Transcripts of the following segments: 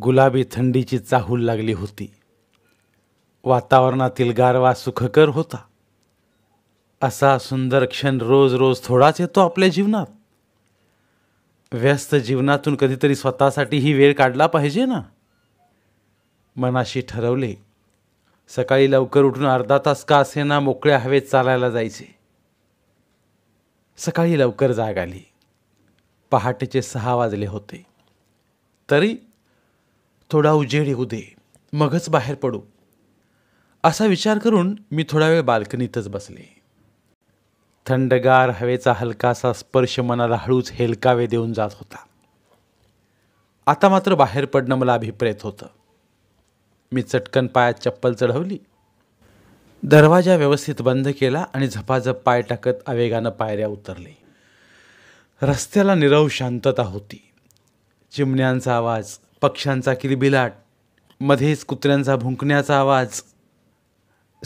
गुलाबी थंडीची चाहूल लागली होती वातावरणातील गारवा सुखकर होता असा सुंदर क्षण रोज रोज थोडाच येतो आपल्या जीवनात व्यस्त जीवनातून कधीतरी स्वतःसाठी ही वेळ काढला पाहिजे ना मनाशी ठरवले सकाळी लवकर उठून अर्धा तास का ना मोकळ्या हवेत चालायला जायचे सकाळी लवकर जाग आली पहाटेचे सहा वाजले होते तरी थोडा उजेड येऊ दे मगच बाहेर पडू असा विचार करून मी थोडा वेळ बाल्कनीतच बसले थंडगार हवेचा हलकासा स्पर्श मनाला हळूच हेलकावे देऊन जात होता आता मात्र बाहेर पडणं मला अभिप्रेत होतं मी चटकन पायात चप्पल चढवली दरवाजा व्यवस्थित बंद केला आणि झपाझप पाय टाकत आवेगानं पायऱ्या उतरले रस्त्याला निरव शांतता होती चिमण्यांचा आवाज पक्ष्यांचा किलबिलाट मध्येच कुत्र्यांचा भुंकण्याचा आवाज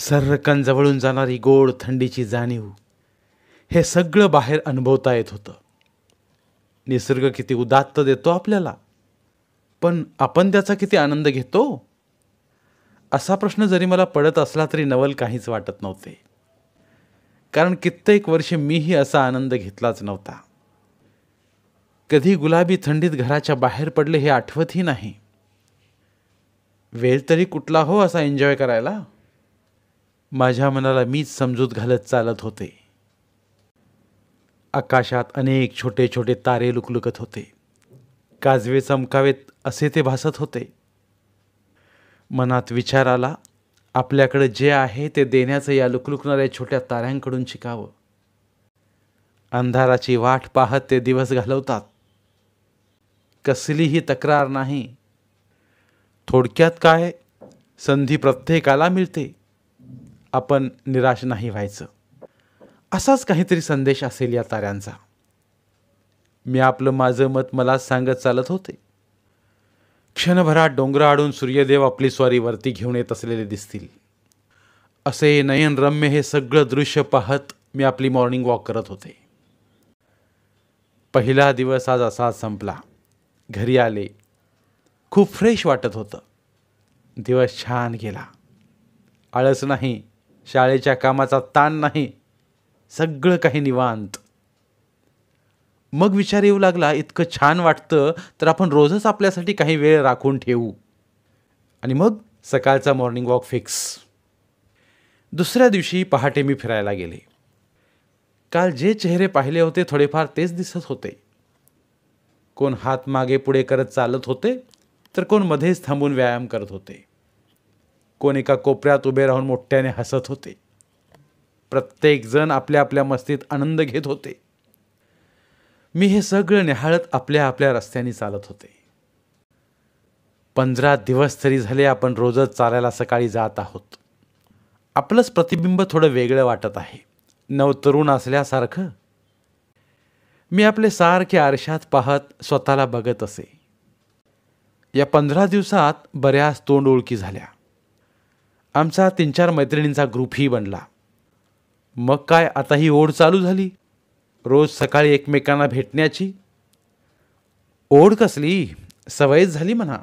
सर्रकन जवळून जाणारी गोड थंडीची जाणीव हे सगळं बाहेर अनुभवता येत होतं निसर्ग किती उदात्त देतो आपल्याला पण आपण त्याचा किती आनंद घेतो असा प्रश्न जरी मला पडत असला तरी नवल काहीच वाटत नव्हते कारण कित्येक वर्षे मीही असा आनंद घेतलाच नव्हता कधी गुलाबी थंडीत घराच्या बाहेर पडले हे आठवतही नाही वेळ तरी कुठला हो असा एन्जॉय करायला माझ्या मनाला मीच समजूत घालत चालत होते आकाशात अनेक छोटे छोटे तारे लुकलुकत होते काजवे चमकावेत असे ते भासत होते मनात विचार आला आपल्याकडे जे आहे ते देण्याचं या लुकलुकणाऱ्या छोट्या ताऱ्यांकडून शिकावं अंधाराची वाट पाहत ते दिवस घालवतात कसलीही तक्रार नाही थोडक्यात काय संधी प्रत्येकाला मिळते आपण निराश नाही व्हायचं असाच काहीतरी संदेश असेल या ताऱ्यांचा मी आपलं माझं मत मला सांगत चालत होते क्षणभरात आडून सूर्यदेव आपली स्वारी वरती घेऊन येत असलेले दिसतील असे नयनरम्य हे सगळं दृश्य पाहत मी आपली मॉर्निंग वॉक करत होते पहिला दिवस आज असा संपला घरी आले खूप फ्रेश वाटत होतं दिवस छान गेला आळस नाही शाळेच्या कामाचा ताण नाही सगळं काही निवांत मग विचार येऊ लागला इतकं छान वाटतं तर आपण रोजच आपल्यासाठी काही वेळ राखून ठेवू आणि मग सकाळचा मॉर्निंग वॉक फिक्स दुसऱ्या दिवशी पहाटे मी फिरायला गेले काल जे चेहरे पाहिले होते थोडेफार तेच दिसत होते कोण हात मागे पुढे करत चालत होते तर कोण मध्येच थांबून व्यायाम करत होते कोण एका कोपऱ्यात उभे राहून मोठ्याने हसत होते प्रत्येकजण आपल्या आपल्या मस्तीत आनंद घेत होते मी हे सगळं निहाळत आपल्या आपल्या रस्त्याने चालत होते पंधरा दिवस तरी झाले आपण रोजच चालायला सकाळी जात आहोत आपलंच प्रतिबिंब थोडं वेगळं वाटत आहे नवतरुण असल्यासारखं मी आपले सारखे आरशात पाहत स्वतःला बघत असे या पंधरा दिवसात बऱ्याच तोंड ओळखी झाल्या आमचा तीन चार मैत्रिणींचा ग्रुपही बनला मग काय आता ही ओढ चालू झाली रोज सकाळी एकमेकांना भेटण्याची ओढ कसली सवयच झाली म्हणा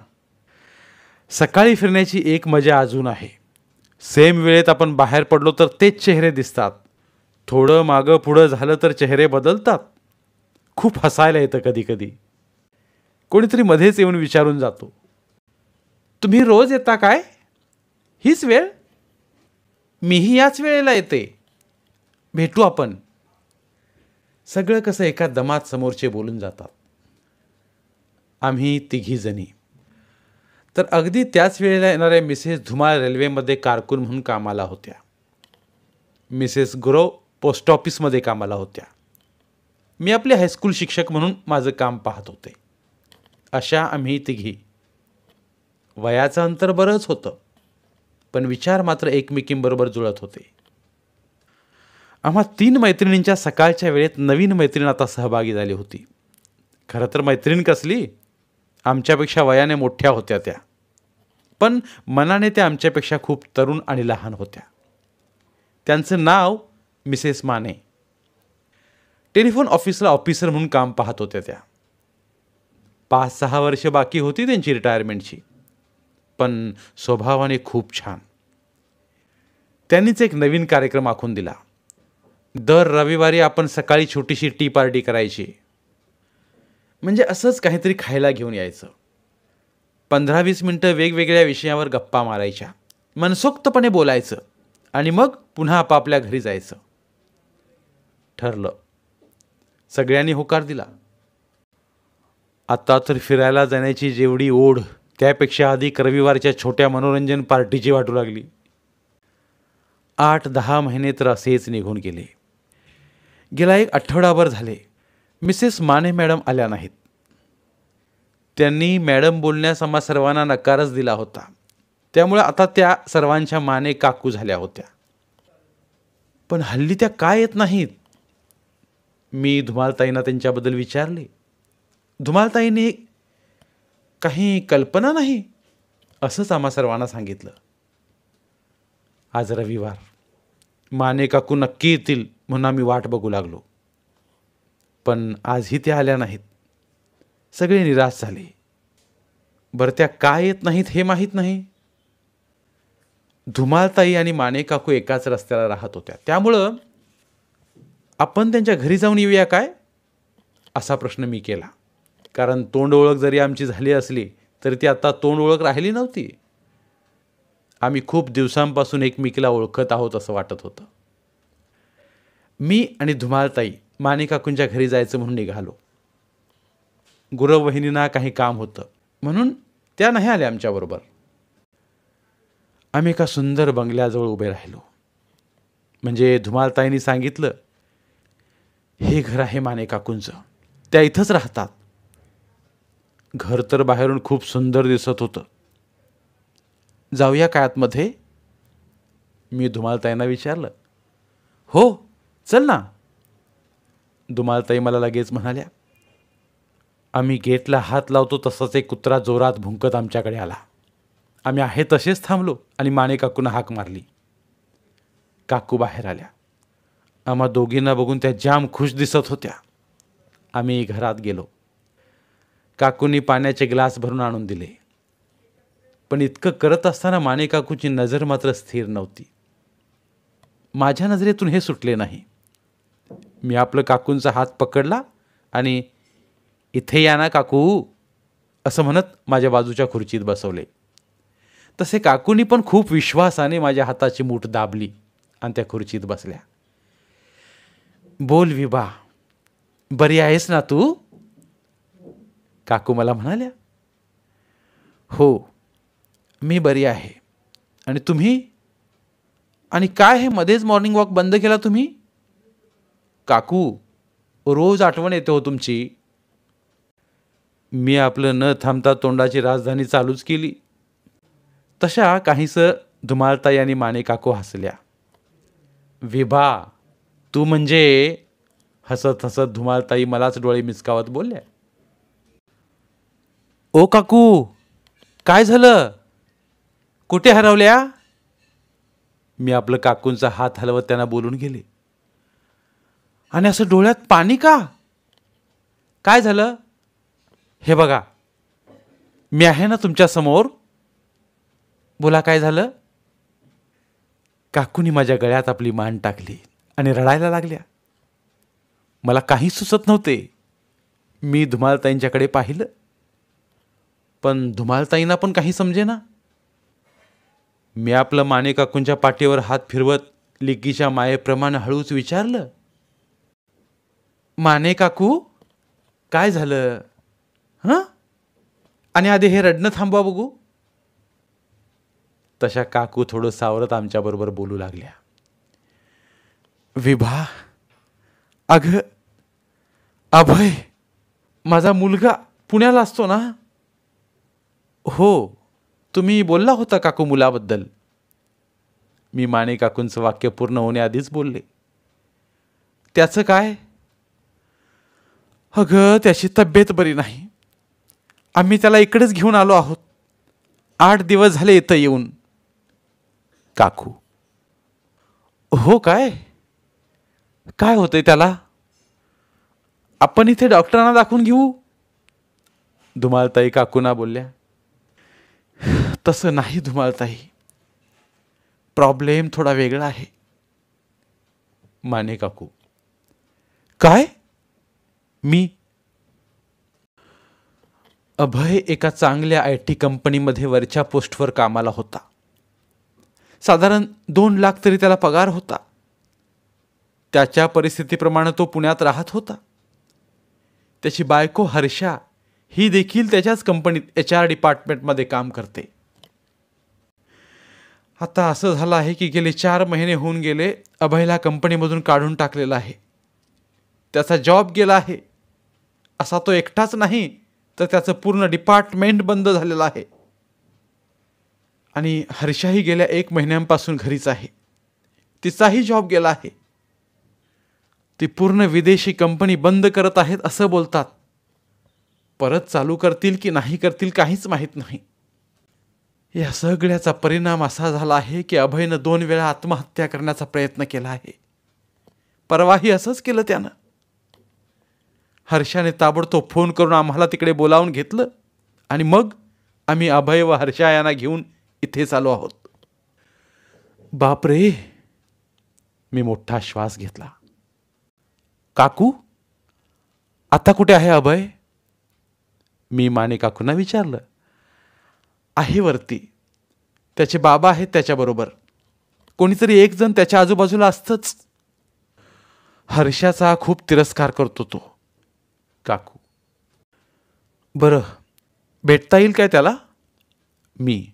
सकाळी फिरण्याची एक मजा अजून आहे सेम वेळेत आपण बाहेर पडलो तर तेच चेहरे दिसतात थोडं मागं पुढं झालं तर चेहरे बदलतात खूप हसायला येतं कधी कधी कोणीतरी मध्येच येऊन विचारून जातो तुम्ही रोज येता काय हीच वेळ मीही याच वेळेला येते भेटू आपण सगळं कसं एका दमात समोरचे बोलून जातात आम्ही तिघी जणी तर अगदी त्याच वेळेला येणाऱ्या मिसेस धुमाळ रेल्वेमध्ये कारकून म्हणून कामाला होत्या मिसेस ग्रो पोस्ट ऑफिसमध्ये कामाला होत्या मी आपले हायस्कूल शिक्षक म्हणून माझं काम पाहत होते अशा आम्ही तिघी वयाचं अंतर बरंच होतं पण विचार मात्र एकमेकींबरोबर जुळत होते आम्हा तीन मैत्रिणींच्या सकाळच्या वेळेत नवीन मैत्रीण आता सहभागी झाली होती खरं तर मैत्रीण कसली आमच्यापेक्षा वयाने मोठ्या होत्या त्या पण मनाने त्या आमच्यापेक्षा खूप तरुण आणि लहान होत्या त्यांचं नाव मिसेस माने टेलिफोन ऑफिसला ऑफिसर म्हणून काम पाहत होत्या त्या पाच सहा वर्ष बाकी होती त्यांची रिटायरमेंटची पण स्वभावाने खूप छान त्यांनीच एक नवीन कार्यक्रम आखून दिला दर रविवारी आपण सकाळी छोटीशी टी पार्टी करायची म्हणजे असंच काहीतरी खायला घेऊन यायचं पंधरा वीस मिनटं वेगवेगळ्या विषयावर गप्पा मारायच्या मनसोक्तपणे बोलायचं आणि मग पुन्हा आपापल्या घरी जायचं ठरलं सगळ्यांनी होकार दिला आता तर फिरायला जाण्याची जेवढी ओढ त्यापेक्षा अधिक रविवारच्या छोट्या मनोरंजन पार्टीची वाटू लागली आठ दहा महिने तर असेच निघून गेले गेला एक आठवडाभर झाले मिसेस माने मॅडम आल्या नाहीत त्यांनी मॅडम बोलण्यास आम्हा सर्वांना नकारच दिला होता त्यामुळे आता त्या सर्वांच्या माने काकू झाल्या होत्या पण हल्ली त्या काय येत नाहीत मी धुमालताईंना त्यांच्याबद्दल विचारले धुमालताईने काही कल्पना नाही असंच आम्हा सर्वांना सांगितलं आज रविवार माने काकू नक्की येतील म्हणून आम्ही वाट बघू लागलो पण आजही त्या आल्या नाहीत सगळे निराश झाले बरं त्या काय येत नाहीत हे माहीत नाही धुमालताई आणि माने काकू एकाच रस्त्याला राहत होत्या त्यामुळं आपण त्यांच्या घरी जाऊन येऊया काय असा प्रश्न मी केला कारण तोंड ओळख जरी आमची झाली असली तरी ती आता तोंड ओळख राहिली नव्हती आम्ही खूप दिवसांपासून एकमेकीला ओळखत आहोत असं वाटत होतं मी आणि धुमालताई मानिकाकूंच्या घरी जायचं म्हणून निघालो गुरव वहिनींना काही काम होतं म्हणून त्या नाही आल्या आमच्याबरोबर आम्ही एका सुंदर बंगल्याजवळ उभे राहिलो म्हणजे धुमालताईंनी सांगितलं हे घर आहे माने त्या इथंच राहतात घर तर बाहेरून खूप सुंदर दिसत होतं जाऊया काय आतमध्ये मी धुमालताईंना विचारलं हो चल ना धुमालताई मला लगेच म्हणाल्या आम्ही गेटला हात लावतो तसाच एक कुत्रा जोरात भुंकत आमच्याकडे आला आम्ही आहे तसेच थांबलो आणि माने काकूनं हाक मारली काकू बाहेर आल्या आम्हा दोघींना बघून त्या जाम खुश दिसत होत्या आम्ही घरात गेलो काकूंनी पाण्याचे ग्लास भरून आणून दिले पण इतकं करत असताना माने काकूची नजर मात्र स्थिर नव्हती माझ्या नजरेतून हे सुटले नाही मी आपलं काकूंचा हात पकडला आणि इथे या ना काकू असं म्हणत माझ्या बाजूच्या खुर्चीत बसवले तसे काकूनी पण खूप विश्वासाने माझ्या हाताची मूठ दाबली आणि त्या खुर्चीत बसल्या बोल विभा बरी आहेस ना तू काकू मला म्हणाल्या हो मी बरी आहे आणि तुम्ही आणि काय हे मध्येच मॉर्निंग वॉक बंद केला तुम्ही काकू रोज आठवण येते हो तुमची मी आपलं न थांबता तोंडाची राजधानी चालूच केली तशा काहीसं धुमालता यांनी माने काकू हसल्या विभा तू म्हणजे हसत हसत धुमालताई मलाच डोळे मिचकावत बोलल्या ओ काकू काय झालं कुठे हरवल्या मी आपलं काकूंचा हात हलवत त्यांना बोलून गेले आणि असं डोळ्यात पाणी का काय झालं हे बघा मी आहे ना तुमच्या समोर बोला काय झालं काकूनी माझ्या गळ्यात आपली मान टाकली आणि रडायला लागल्या मला काही सुचत नव्हते मी धुमालताईंच्याकडे पाहिलं पण धुमालताईंना पण काही समजेना मी आपलं माने काकूंच्या पाठीवर हात फिरवत लिकीच्या मायेप्रमाणे हळूच विचारलं माने काकू काय झालं हां आणि आधी हे रडणं थांबवा बघू तशा काकू थोडं सावरत आमच्याबरोबर बोलू लागल्या विभा अग अभय माझा मुलगा पुण्याला असतो ना हो तुम्ही बोलला होता काकू मुलाबद्दल मी माने काकूंचं वाक्य पूर्ण होण्याआधीच बोलले त्याचं काय अग, त्याची तब्येत बरी नाही आम्ही त्याला इकडेच घेऊन आलो आहोत आठ दिवस झाले इथं येऊन काकू हो काय काय होतंय त्याला आपण इथे डॉक्टरांना दाखवून घेऊ धुमालताई काकूना बोलल्या तसं नाही धुमालताई प्रॉब्लेम थोडा वेगळा आहे माने काकू काय मी अभय एका चांगल्या आय टी कंपनीमध्ये वरच्या पोस्टवर कामाला होता साधारण दोन लाख तरी त्याला पगार होता त्याच्या परिस्थितीप्रमाणे तो पुण्यात राहत होता त्याची बायको हर्षा ही देखील त्याच्याच कंपनीत एच आर डिपार्टमेंटमध्ये काम करते आता असं झालं आहे की गेले चार महिने होऊन गेले अभयला कंपनीमधून काढून टाकलेला आहे त्याचा जॉब गेला आहे असा तो एकटाच नाही तर त्याचं पूर्ण डिपार्टमेंट बंद झालेलं आहे आणि हर्षाही गेल्या एक महिन्यांपासून घरीच आहे तिचाही जॉब गेला आहे ती पूर्ण विदेशी कंपनी बंद करत आहेत असं बोलतात परत चालू करतील की नाही करतील काहीच माहीत नाही या सगळ्याचा परिणाम असा झाला आहे की अभयनं दोन वेळा आत्महत्या करण्याचा प्रयत्न केला आहे परवाही असंच केलं त्यानं हर्षाने ताबडतोब फोन करून आम्हाला तिकडे बोलावून घेतलं आणि मग आम्ही अभय व हर्षा यांना घेऊन इथे आलो आहोत बापरे मी मोठा श्वास घेतला काकू आता कुठे आहे अभय मी माने काकूंना विचारलं आहे वरती त्याचे बाबा आहेत त्याच्याबरोबर कोणीतरी एक जण त्याच्या आजूबाजूला असतंच हर्षाचा खूप तिरस्कार करतो तो काकू बरं भेटता येईल काय त्याला मी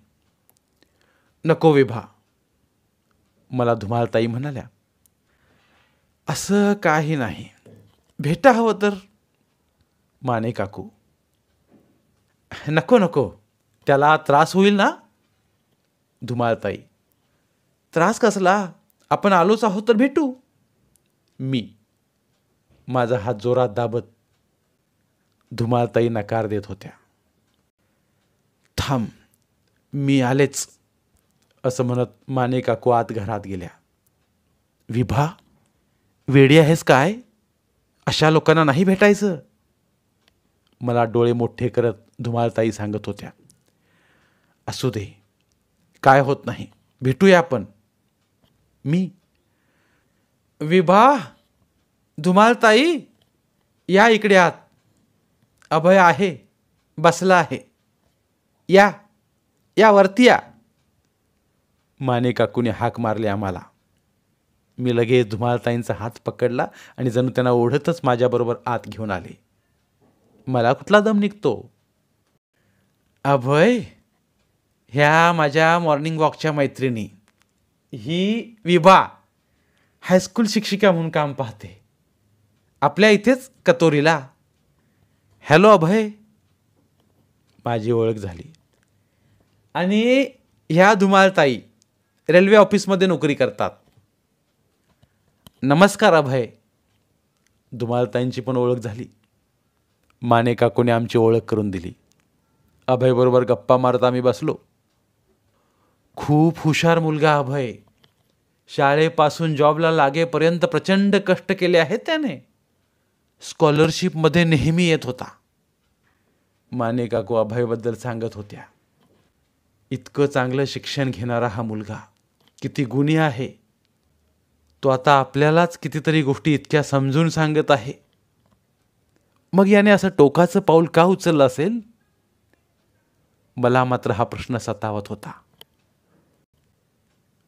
नको विभा मला धुमालताई म्हणाल्या असं काही नाही भेटा हवं तर माने काकू नको नको त्याला त्रास होईल ना धुमाळताई त्रास कसला आपण आलोच आहोत तर भेटू मी माझा हात जोरात दाबत धुमाळताई नकार देत होत्या थांब मी आलेच असं म्हणत माने काकू आत घरात गेल्या विभा वेडी आहेस काय अशा लोकांना नाही भेटायचं मला डोळे मोठे करत धुमालताई सांगत होत्या असू दे काय होत नाही भेटूया आपण मी विभा धुमालताई या इकडे आत अभय आहे बसला आहे या या वरती या माने काकूने हाक मारले आम्हाला मी लगेच धुमाळताईंचा हात पकडला आणि जणू त्यांना ओढतच माझ्याबरोबर आत घेऊन आले मला कुठला दम निघतो अभय ह्या माझ्या मॉर्निंग वॉकच्या मैत्रिणी ही विभा हायस्कूल शिक्षिका म्हणून काम पाहते आपल्या इथेच कतोरीला हॅलो अभय माझी ओळख झाली आणि ह्या धुमालताई रेल्वे ऑफिसमध्ये नोकरी करतात नमस्कार अभय दुमालताईंची पण ओळख झाली माने काकूने आमची ओळख करून दिली अभयबरोबर गप्पा मारत आम्ही बसलो खूप हुशार मुलगा अभय शाळेपासून जॉबला लागेपर्यंत प्रचंड कष्ट केले आहेत त्याने स्कॉलरशिपमध्ये नेहमी येत होता माने काकू अभयबद्दल सांगत होत्या इतकं चांगलं शिक्षण घेणारा हा मुलगा किती गुन्हे आहे तो आता आपल्यालाच कितीतरी गोष्टी इतक्या समजून सांगत आहे मग याने असं टोकाचं पाऊल का उचललं असेल मला मात्र हा प्रश्न सतावत होता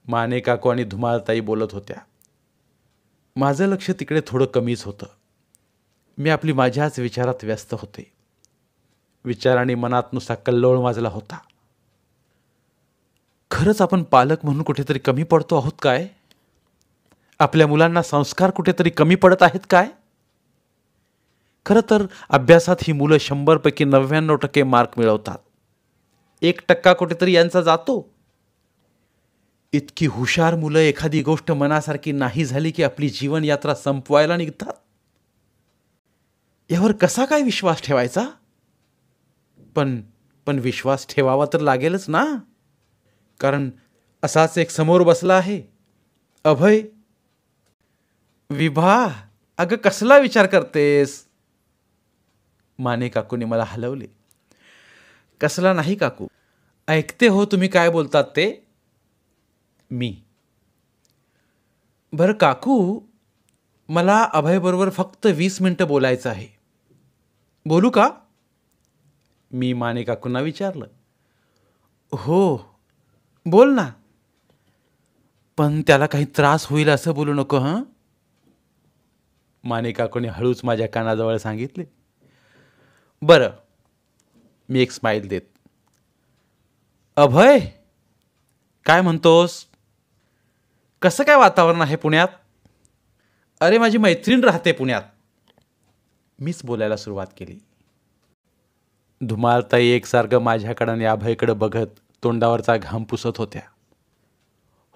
माने काकू आणि धुमाळताई बोलत होत्या माझं लक्ष तिकडे थोडं कमीच होतं मी आपली माझ्याच विचारात व्यस्त होते आणि मनात नुसता कल्लोळ माजला होता खरंच आपण पालक म्हणून कुठेतरी कमी पडतो आहोत काय आपल्या मुलांना संस्कार कुठेतरी कमी पडत आहेत काय खरं तर अभ्यासात ही मुलं शंभरपैकी नव्याण्णव टक्के मार्क मिळवतात एक टक्का कुठेतरी यांचा जातो इतकी हुशार मुलं एखादी गोष्ट मनासारखी नाही झाली की आपली जीवनयात्रा संपवायला निघतात यावर कसा काय विश्वास ठेवायचा पण पण विश्वास ठेवावा तर लागेलच ना कारण असाच एक समोर बसला आहे अभय विभा अगं कसला विचार करतेस माने काकूने मला हलवले कसला नाही काकू ऐकते हो तुम्ही काय बोलतात ते मी बरं काकू मला अभयबरोबर फक्त वीस मिनटं बोलायचं आहे बोलू का मी माने काकूंना विचारलं हो बोल ना पण त्याला काही त्रास होईल असं बोलू नको हं माने काकूने हळूच माझ्या कानाजवळ सांगितले बरं मी एक स्माईल देत अभय काय म्हणतोस कसं काय वातावरण आहे पुण्यात अरे माझी मैत्रीण राहते पुण्यात मीच बोलायला सुरुवात केली धुमालताई एकसारखं माझ्याकडं आणि अभयकडं बघत तोंडावरचा घाम पुसत होत्या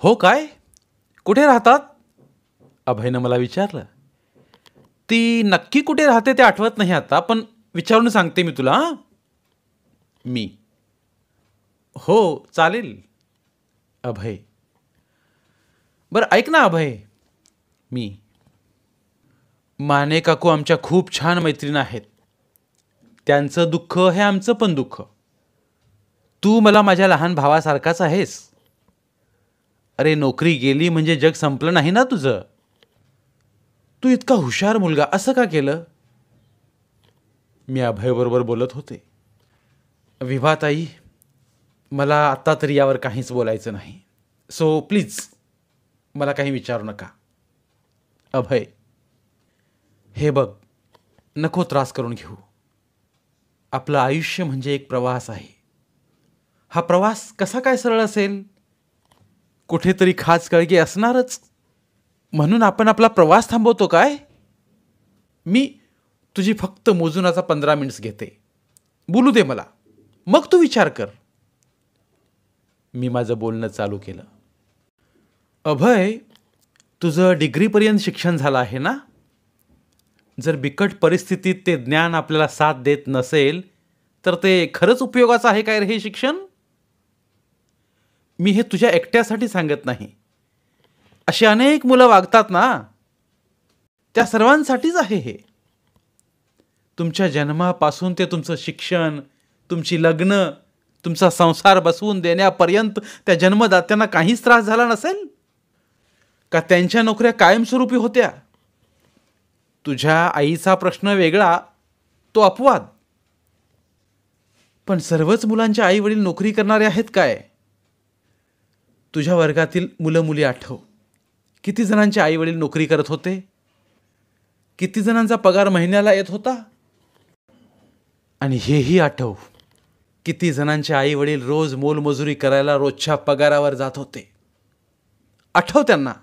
हो काय कुठे राहतात अभयनं मला विचारलं ती नक्की कुठे राहते ते आठवत नाही आता पण विचारून सांगते मी तुला मी हो चालेल अभय बरं ऐक ना अभय मी माने काकू आमच्या खूप छान मैत्रीण आहेत त्यांचं दुःख हे आमचं पण दुःख तू मला माझ्या लहान भावासारखाच आहेस अरे नोकरी गेली म्हणजे जग संपलं नाही ना तुझं तू इतका हुशार मुलगा असं का केलं मी अभयबरोबर बोलत होते विभाताई मला आत्ता तरी यावर काहीच बोलायचं नाही सो प्लीज मला काही विचारू नका अभय हे बघ नको त्रास करून घेऊ आपलं आयुष्य म्हणजे एक प्रवास आहे हा प्रवास कसा काय सरळ असेल कुठेतरी खास कळगी असणारच म्हणून आपण आपला प्रवास थांबवतो काय मी तुझी फक्त मोजून आता पंधरा मिनिट्स घेते बोलू दे मला मग तू विचार कर मी माझं बोलणं चालू केलं अभय तुझं डिग्रीपर्यंत शिक्षण झालं आहे ना जर बिकट परिस्थितीत ते ज्ञान आपल्याला साथ देत नसेल तर ते खरंच उपयोगाचं आहे काय रे हे शिक्षण मी हे तुझ्या एकट्यासाठी सांगत नाही अशी अनेक मुलं वागतात ना त्या सर्वांसाठीच आहे हे तुमच्या जन्मापासून ते तुमचं शिक्षण तुमची लग्न तुमचा संसार बसवून देण्यापर्यंत त्या जन्मदात्यांना काहीच त्रास झाला नसेल का त्यांच्या नोकऱ्या कायमस्वरूपी होत्या तुझ्या आईचा प्रश्न वेगळा तो अपवाद पण सर्वच मुलांच्या आई वडील नोकरी करणारे आहेत काय तुझ्या वर्गातील मुलं मुली आठव किती जणांचे आईवडील नोकरी करत होते किती जणांचा पगार महिन्याला येत होता आणि हेही आठव किती जणांचे आईवडील रोज मोलमजुरी करायला रोजच्या पगारावर जात होते आठव त्यांना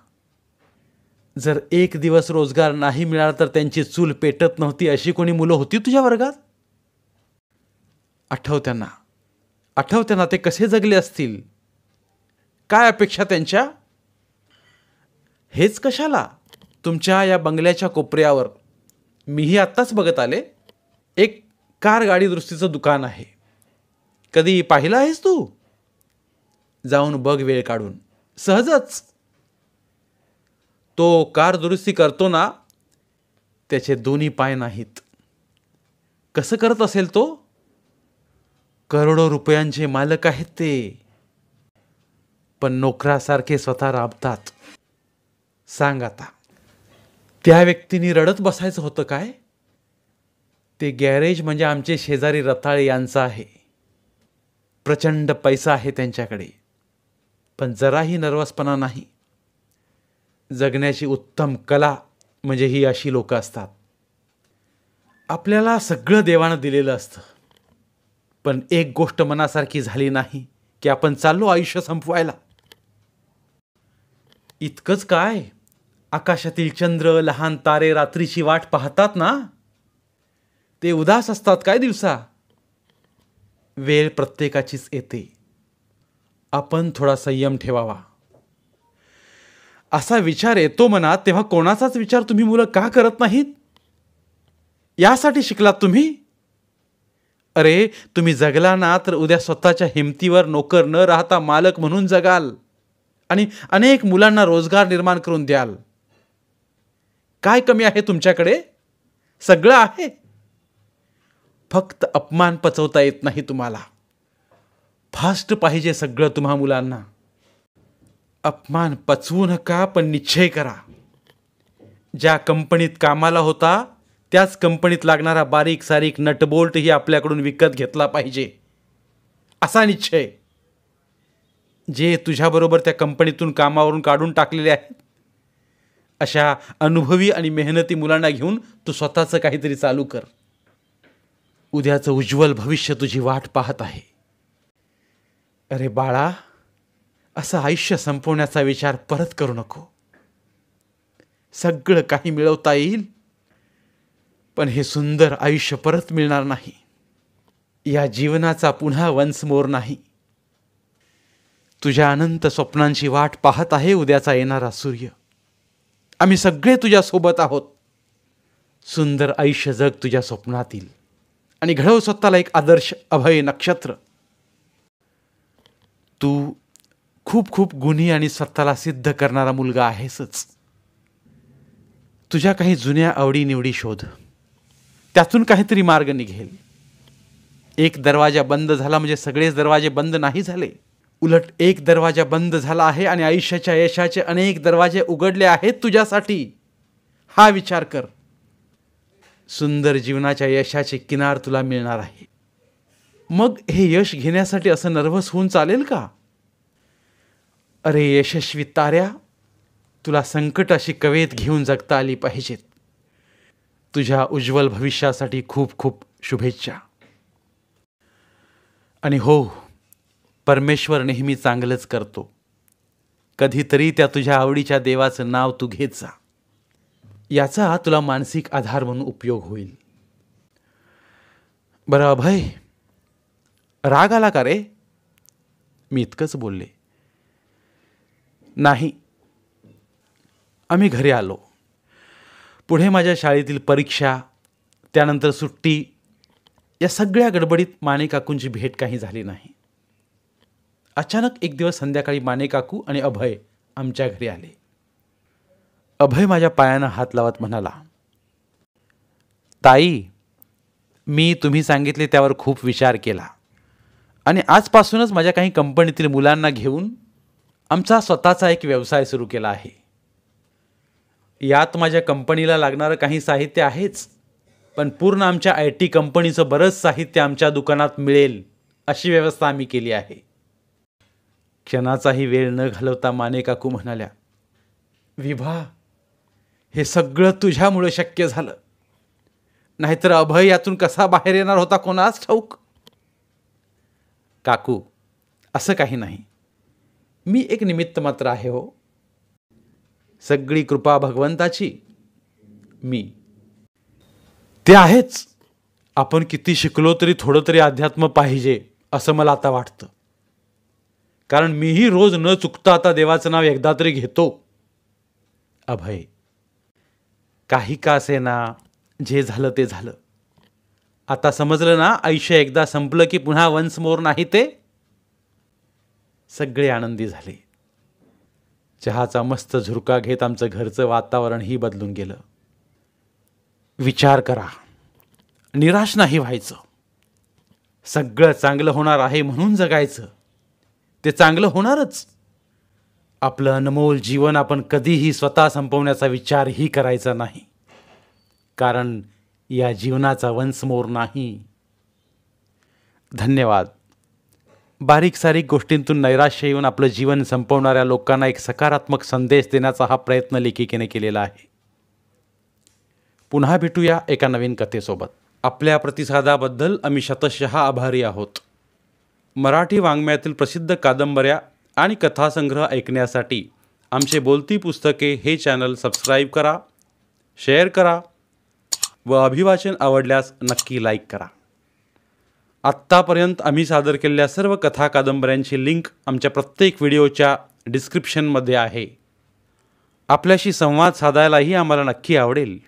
जर एक दिवस रोजगार नाही मिळाला तर त्यांची चूल पेटत नव्हती अशी कोणी मुलं होती तुझ्या वर्गात आठव त्यांना आठव त्यांना ते कसे जगले असतील काय अपेक्षा त्यांच्या हेच कशाला तुमच्या या बंगल्याच्या कोपऱ्यावर मीही आत्ताच बघत आले एक कार गाडी दुरुस्तीचं दुकान आहे कधी पाहिलं आहेस तू जाऊन बघ वेळ काढून सहजच तो कार दुरुस्ती करतो ना त्याचे दोन्ही पाय नाहीत कसं करत असेल तो करोडो रुपयांचे मालक आहेत ते पण नोकरासारखे स्वतः राबतात सांग आता त्या व्यक्तीने रडत बसायचं होतं काय ते गॅरेज म्हणजे आमचे शेजारी रताळे यांचं आहे प्रचंड पैसा आहे त्यांच्याकडे पण जराही नर्वसपणा नाही जगण्याची उत्तम कला म्हणजे ही अशी लोकं असतात आपल्याला सगळं देवानं दिलेलं असतं पण एक गोष्ट मनासारखी झाली नाही की आपण चाललो आयुष्य संपवायला इतकंच काय आकाशातील चंद्र लहान तारे रात्रीची वाट पाहतात ना ते उदास असतात काय दिवसा वेळ प्रत्येकाचीच येते आपण थोडा संयम ठेवावा असा विचार येतो मनात तेव्हा कोणाचाच विचार तुम्ही मुलं का करत नाहीत यासाठी शिकलात तुम्ही अरे तुम्ही जगला ना तर उद्या स्वतःच्या हिमतीवर नोकर न राहता मालक म्हणून जगाल आणि अनेक मुलांना रोजगार निर्माण करून द्याल काय कमी आहे तुमच्याकडे सगळं आहे फक्त अपमान पचवता येत नाही तुम्हाला फास्ट पाहिजे सगळं तुम्हा मुलांना अपमान पचवू नका पण निश्चय करा ज्या कंपनीत कामाला होता त्याच कंपनीत लागणारा बारीक सारीक नटबोल्टही आपल्याकडून विकत घेतला पाहिजे असा निश्चय जे तुझ्याबरोबर त्या कंपनीतून कामावरून काढून टाकलेले आहेत अशा अनुभवी आणि मेहनती मुलांना घेऊन तू स्वतःचं काहीतरी चालू कर उद्याचं उज्ज्वल भविष्य तुझी वाट पाहत आहे अरे बाळा असं आयुष्य संपवण्याचा विचार परत करू नको सगळं काही मिळवता येईल पण हे सुंदर आयुष्य परत मिळणार नाही या जीवनाचा पुन्हा वन्स मोर नाही तुझ्या अनंत स्वप्नांची वाट पाहत आहे उद्याचा येणारा सूर्य आम्ही सगळे तुझ्यासोबत आहोत सुंदर आयुष्य जग तुझ्या स्वप्नातील आणि घडव स्वतःला एक आदर्श अभय नक्षत्र तू खूप खूप गुन्हे आणि स्वतःला सिद्ध करणारा मुलगा आहेसच तुझ्या काही जुन्या आवडीनिवडी शोध त्यातून काहीतरी मार्ग निघेल एक दरवाजा बंद झाला म्हणजे सगळेच दरवाजे बंद नाही झाले उलट एक दरवाजा बंद झाला आहे आणि आयुष्याच्या यशाचे अनेक दरवाजे उघडले आहेत तुझ्यासाठी हा विचार कर सुंदर जीवनाच्या यशाचे किनार तुला मिळणार आहे मग हे यश घेण्यासाठी असं नर्वस होऊन चालेल का अरे यशस्वी ताऱ्या तुला संकट अशी कवेत घेऊन जगता आली पाहिजेत तुझ्या उज्ज्वल भविष्यासाठी खूप खूप शुभेच्छा आणि हो परमेश्वर नेहमी चांगलंच करतो कधीतरी त्या तुझ्या आवडीच्या देवाचं नाव तू घेत जा याचा तुला मानसिक आधार म्हणून उपयोग होईल बरं अभय राग आला का रे मी इतकंच बोलले नाही आम्ही घरी आलो पुढे माझ्या शाळेतील परीक्षा त्यानंतर सुट्टी या सगळ्या गडबडीत माने भेट काही झाली नाही अचानक एक दिवस संध्याकाळी माने काकू आणि अभय आमच्या घरी आले अभय माझ्या पायानं हात लावत म्हणाला ताई मी तुम्ही सांगितले त्यावर खूप विचार केला आणि आजपासूनच माझ्या काही कंपनीतील मुलांना घेऊन आमचा स्वतःचा एक व्यवसाय सुरू केला आहे यात माझ्या कंपनीला लागणारं काही साहित्य आहेच पण पूर्ण आमच्या आय टी कंपनीचं बरंच साहित्य आमच्या दुकानात मिळेल अशी व्यवस्था आम्ही केली आहे क्षणाचाही वेळ न घालवता माने काकू म्हणाल्या विभा हे सगळं तुझ्यामुळं शक्य झालं नाहीतर अभय यातून कसा बाहेर येणार होता कोणाच ठाऊक काकू असं काही नाही मी एक निमित्त मात्र आहे हो सगळी कृपा भगवंताची मी ते आहेच आपण किती शिकलो तरी थोडं तरी अध्यात्म पाहिजे असं मला आता वाटतं कारण मीही रोज न चुकता आता देवाचं नाव एकदा तरी घेतो अभय काही का असे ना जे झालं ते झालं आता समजलं ना आयुष्य एकदा संपलं की पुन्हा वन्स मोर नाही ते सगळे आनंदी झाले चहाचा मस्त झुरका घेत आमचं घरचं वातावरणही बदलून गेलं विचार करा निराश नाही व्हायचं सगळं चांगलं होणार आहे म्हणून जगायचं ते चांगलं होणारच आपलं अनमोल जीवन आपण कधीही स्वतः संपवण्याचा विचारही करायचा नाही कारण या जीवनाचा वंशमोर नाही धन्यवाद बारीक सारीक गोष्टींतून नैराश्य येऊन आपलं जीवन संपवणाऱ्या लोकांना एक सकारात्मक संदेश देण्याचा हा प्रयत्न लेखिकेने केलेला आहे पुन्हा भेटूया एका नवीन कथेसोबत आपल्या प्रतिसादाबद्दल आम्ही शतशः आभारी आहोत मराठी वाङ्मयातील प्रसिद्ध कादंबऱ्या आणि कथासंग्रह ऐकण्यासाठी आमचे बोलती पुस्तके हे चॅनल सबस्क्राईब करा शेअर करा व अभिवाचन आवडल्यास नक्की लाईक करा आत्तापर्यंत आम्ही सादर केलेल्या सर्व कथा कादंबऱ्यांची लिंक आमच्या प्रत्येक व्हिडिओच्या डिस्क्रिप्शनमध्ये आहे आपल्याशी संवाद साधायलाही आम्हाला नक्की आवडेल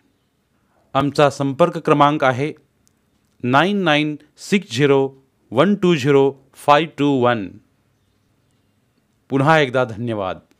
आमचा संपर्क क्रमांक आहे nine nine six zero one two zero five two one पुन्हा एकदा धन्यवाद